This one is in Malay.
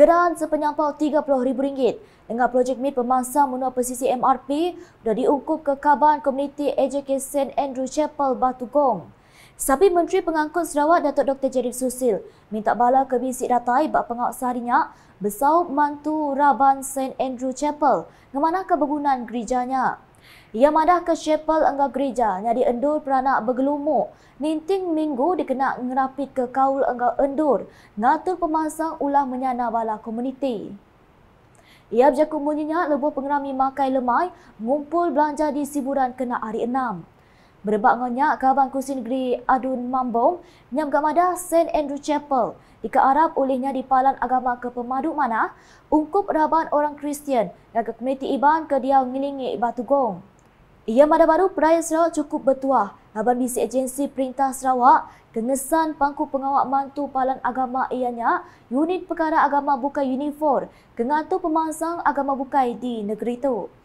geran sepenyampau RM30,000 dengan projek mid pemasang menua pesisi MRP sudah diungkup ke Kaban komuniti Education St. Andrew Chapel, Batu Gong. Sabi Menteri Pengangkut Sarawak Datuk Dr. Jerif Susil minta bala ke bisik datai bak pengawas harinya besau mantu Raban St. Andrew Chapel mana kebangunan gerijanya. Ia madah ke chapel angga gereja nyadi endur peranak bergelumuk. Ninting minggu dikena ngerapit ke kaul angga endur. Ngatur pemasang ulah menyana bala komuniti. Ia berjaku munyinya lebuh pengerami makai lemai, ngumpul belanja di siburan kena hari enam. Berebak ngonya kawasan kusi negeri Adun Mambong, nyam gamada St. Andrew Chapel, Ika Arab di dipalan agama ke pemadu mana, ungkup raban orang Kristian yang ke komuniti Iban ke dia ngilingi batu gong. Ia mada baru perayaan Sarawak cukup bertuah. Raban bisi agensi perintah Sarawak, kengesan pangku pengawak mantu palan agama ianya, unit perkara agama bukai Unifor, kengatu pemasang agama bukai di negeri itu.